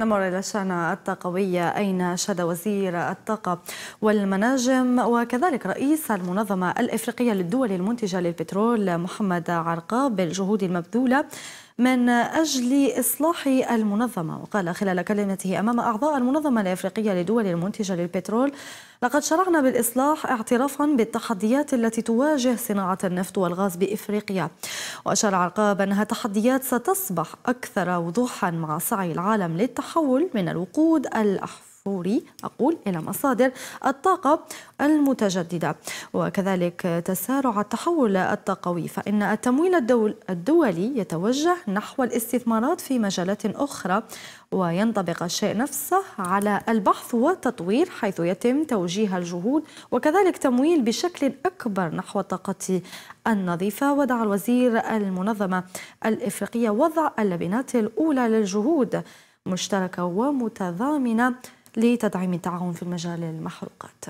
نمر إلى شأن الطاقة أين شهد وزير الطاقة والمناجم وكذلك رئيس المنظمة الإفريقية للدول المنتجة للبترول محمد عرقاب بالجهود المبذولة من أجل إصلاح المنظمة وقال خلال كلمته أمام أعضاء المنظمة الأفريقية للدول المنتجة للبترول لقد شرعنا بالإصلاح اعترافا بالتحديات التي تواجه صناعة النفط والغاز بإفريقيا وأشار عقاب أنها تحديات ستصبح أكثر وضوحا مع سعي العالم للتحول من الوقود الأحفر فوري أقول إلى مصادر الطاقة المتجددة وكذلك تسارع التحول الطاقوي فإن التمويل الدولي يتوجه نحو الاستثمارات في مجالات أخرى وينطبق الشيء نفسه على البحث والتطوير حيث يتم توجيه الجهود وكذلك تمويل بشكل أكبر نحو الطاقة النظيفة ودع الوزير المنظمة الإفريقية وضع اللبنات الأولى للجهود مشتركة ومتضامنة لتدعيم التعاون في مجال المحروقات